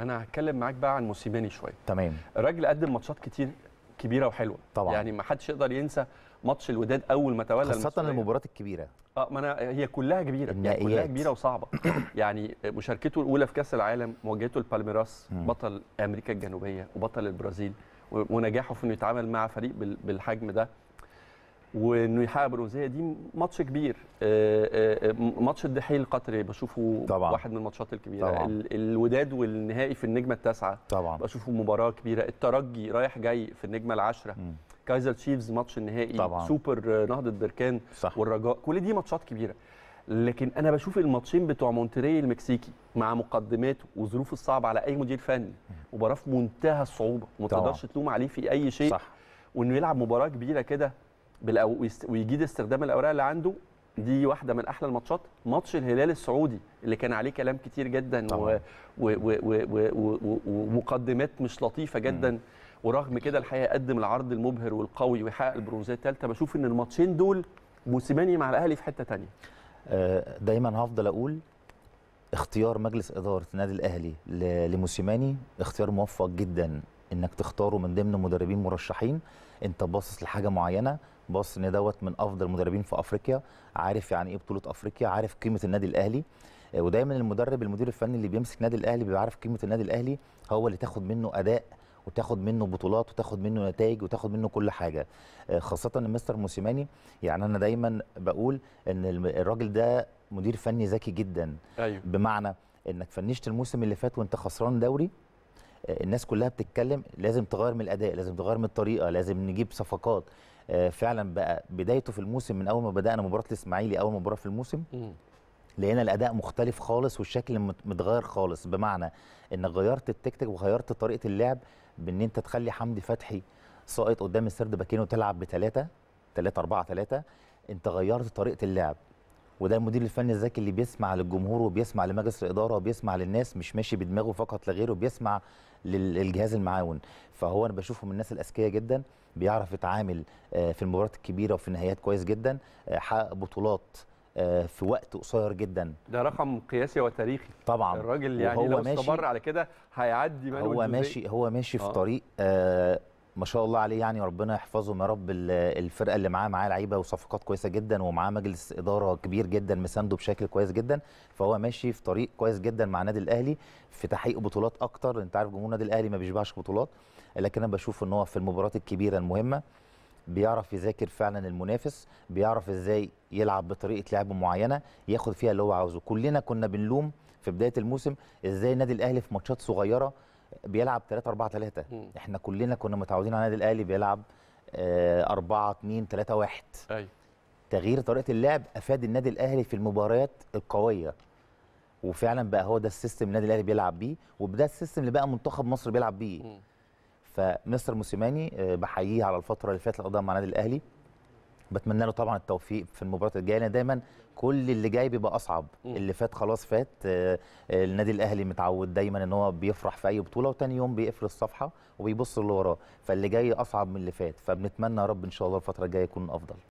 انا هتكلم معاك بقى عن موسيماني شويه تمام الراجل قدم ماتشات كتير كبيره وحلوه طبعا يعني ما حدش يقدر ينسى ماتش الوداد اول ما تولى خاصه المباريات الكبيره اه ما انا هي كلها كبيره يعني كلها كبيره وصعبه يعني مشاركته الاولى في كاس العالم مواجهته لبالميراس بطل امريكا الجنوبيه وبطل البرازيل ونجاحه في انه يتعامل مع فريق بالحجم ده وانه يحقق برونزيه دي ماتش كبير آه، آه، آه، ماتش الدحيل القطري بشوفه طبعا. واحد من الماتشات الكبيره طبعا. الوداد والنهائي في النجمه التاسعه طبعا بشوفه مباراه كبيره الترجي رايح جاي في النجمه العاشره كايزر تشيفز ماتش النهائي طبعا. سوبر نهضه بركان صح. والرجاء كل دي ماتشات كبيره لكن انا بشوف الماتشين بتوع مونتري المكسيكي مع مقدماته وظروفه الصعبه على اي مدير فني مباراه في منتهى الصعوبه ما تقدرش تلوم عليه في اي شيء صح. وانه يلعب مباراه كبيره كده بالأو... ويجيد استخدام الاوراق اللي عنده دي واحده من احلى الماتشات ماتش الهلال السعودي اللي كان عليه كلام كتير جدا و... و... و... و... و... ومقدمات مش لطيفه جدا م. ورغم كده الحقيقه قدم العرض المبهر والقوي ويحقق البرونزيه الثالثه بشوف ان الماتشين دول موسيماني مع الاهلي في حته ثانيه آه، دايما هفضل اقول اختيار مجلس اداره النادي الاهلي لموسيماني اختيار موفق جدا انك تختاره من ضمن مدربين مرشحين انت باصص لحاجه معينه باص ان دوت من افضل المدربين في افريقيا عارف يعني ايه بطوله افريقيا عارف قيمه النادي الاهلي آه، ودايما المدرب المدير الفني اللي بيمسك نادي الاهلي بيبقى عارف قيمه النادي الاهلي هو اللي تاخد منه اداء وتاخد منه بطولات وتاخد منه نتائج وتاخد منه كل حاجه آه، خاصه مستر موسيماني يعني انا دايما بقول ان الراجل ده مدير فني ذكي جدا أيوه. بمعنى انك فنشت الموسم اللي فات وانت خسران دوري آه، الناس كلها بتتكلم لازم تغير من الاداء لازم تغير من الطريقه لازم نجيب صفقات آه، فعلا بقى بدايته في الموسم من اول ما بدانا مباراه الاسماعيلي اول مباراه في الموسم لقينا الاداء مختلف خالص والشكل متغير خالص بمعنى انك غيرت التكتيك وغيرت طريقه اللعب بان انت تخلي حمدي فتحي ساقط قدام السرد باكين وتلعب بثلاثه ثلاثه اربعه ثلاثه انت غيرت طريقه اللعب وده المدير الفني الذكي اللي بيسمع للجمهور وبيسمع لمجلس الاداره وبيسمع للناس مش ماشي بدماغه فقط لغيره بيسمع للجهاز المعاون فهو انا بشوفه من الناس الاذكياء جدا بيعرف يتعامل آه، في المباريات الكبيره وفي النهايات كويس جدا آه، حقق بطولات آه، في وقت قصير جدا ده رقم قياسي وتاريخي طبعا الراجل يعني لو استمر على كده هيعدي هو ماشي هو ماشي في آه. طريق آه ما شاء الله عليه يعني ربنا يحفظهم يا رب الفرقه اللي معاه معاه لعيبه وصفقات كويسه جدا ومعاه مجلس اداره كبير جدا مسانده بشكل كويس جدا فهو ماشي في طريق كويس جدا مع النادي الاهلي في تحقيق بطولات اكتر انت عارف جمهور النادي الاهلي ما بيشبعش بطولات لكن انا بشوف ان هو في المباريات الكبيره المهمه بيعرف يذاكر فعلا المنافس بيعرف ازاي يلعب بطريقه لعب معينه ياخد فيها اللي هو عاوزه كلنا كنا بنلوم في بدايه الموسم ازاي النادي الاهلي في ماتشات صغيره بيلعب 3 4 3 احنا كلنا كنا متعودين على النادي الاهلي بيلعب 4 2 3 1 ايوه تغيير طريقه اللعب افاد النادي الاهلي في المباريات القويه وفعلا بقى هو ده السيستم النادي الاهلي بيلعب بيه وده السيستم اللي بقى منتخب مصر بيلعب بيه فمستر موسيماني آه، بحييه على الفتره اللي فاتت اللي قضاها مع النادي الاهلي بتمنى له طبعا التوفيق في المباراه الجايه لان دايما كل اللي جاي بيبقى اصعب م. اللي فات خلاص فات آه، آه، النادي الاهلي متعود دايما ان هو بيفرح في اي بطوله وتاني يوم بيقفل الصفحه وبيبص اللي وراه فاللي جاي اصعب من اللي فات فبنتمنى يا رب ان شاء الله الفتره الجايه يكون افضل